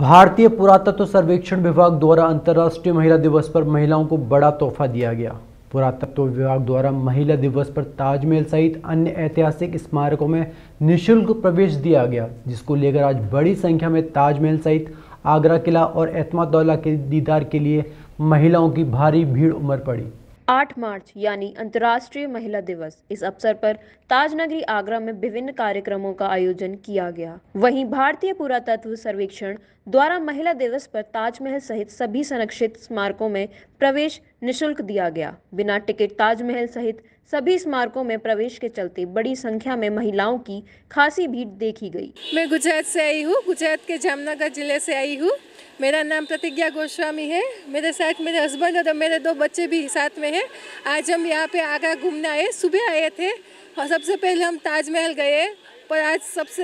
भारतीय पुरातत्व सर्वेक्षण विभाग द्वारा अंतर्राष्ट्रीय महिला दिवस पर महिलाओं को बड़ा तोहफा दिया गया पुरातत्व विभाग द्वारा महिला दिवस पर ताजमहल सहित अन्य ऐतिहासिक स्मारकों में निशुल्क प्रवेश दिया गया जिसको लेकर आज बड़ी संख्या में ताजमहल सहित आगरा किला और एतमादौला के दीदार के लिए महिलाओं की भारी भीड़ उमड़ पड़ी 8 मार्च यानी अंतर्राष्ट्रीय महिला दिवस इस अवसर पर ताजनगरी आगरा में विभिन्न कार्यक्रमों का आयोजन किया गया वहीं भारतीय पुरातत्व सर्वेक्षण द्वारा महिला दिवस पर ताजमहल सहित सभी संरक्षित स्मारकों में प्रवेश निशुल्क दिया गया बिना टिकट ताजमहल सहित सभी स्मारकों में प्रवेश के चलते बड़ी संख्या में महिलाओं की खासी भीड़ देखी गई मैं गुजरात से आई हूँ गुजरात के जामनगर जिले से आई हूँ मेरा नाम प्रतिज्ञा गोस्वामी है मेरे साथ मेरे हस्बैंड और मेरे दो बच्चे भी साथ में हैं आज हम यहाँ पे आगरा घूमने आए सुबह आए थे और सबसे पहले हम ताजमहल गए पर आज सबसे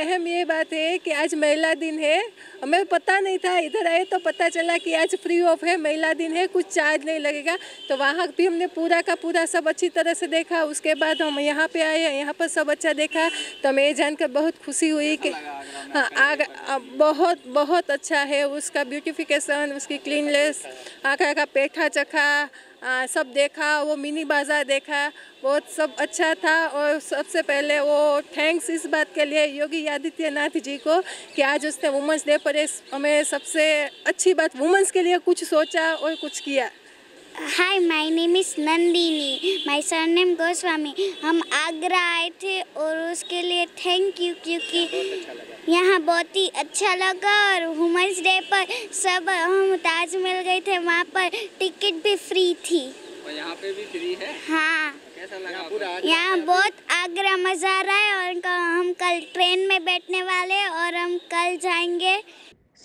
अहम ये बात है कि आज महिला दिन है हमें पता नहीं था इधर आए तो पता चला कि आज फ्री ऑफ है महिला दिन है कुछ चार्ज नहीं लगेगा तो वहाँ भी हमने पूरा का पूरा सब अच्छी तरह से देखा उसके बाद हम यहाँ पे आए यहाँ पर सब अच्छा देखा तो हमें ये जानकर बहुत खुशी हुई कि हाँ, आग बहुत बहुत अच्छा है उसका ब्यूटिफिकेशन उसकी क्लीनलेस आगरा का पेठा चखा सब देखा वो मिनी बाज़ार देखा बहुत सब अच्छा था और सबसे पहले वो थैंक्स इस बात के लिए योगी आदित्यनाथ जी को कि आज उसने वुमेंस डे पर हमें सबसे अच्छी बात वुमेंस के लिए कुछ सोचा और कुछ किया hi my name is Nandini my name Goswami हम आगरा आए थे और उसके लिए थैंक यू क्योंकि यहाँ बहुत ही अच्छा लगा और वुमेंस डे पर सब हम ताजमहल गए थे वहाँ पर टिकट भी फ्री थी यहाँ पे भी फ्री है हाँ यहाँ बहुत आगरा मज़ा आ रहा है और हम कल ट्रेन में बैठने वाले और हम कल जाएंगे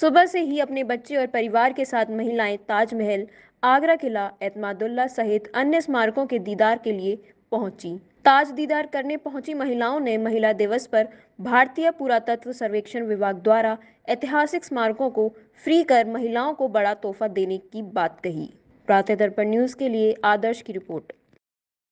सुबह से ही अपने बच्चे और परिवार के साथ महिलाएं ताजमहल आगरा किला एतमादुल्ला सहित अन्य स्मारकों के दीदार के लिए पहुंची ताज दीदार करने पहुंची महिलाओं ने महिला दिवस पर भारतीय पुरातत्व सर्वेक्षण विभाग द्वारा ऐतिहासिक स्मारकों को फ्री कर महिलाओं को बड़ा तोहफा देने की बात कही प्रातः दर्पण न्यूज के लिए आदर्श की रिपोर्ट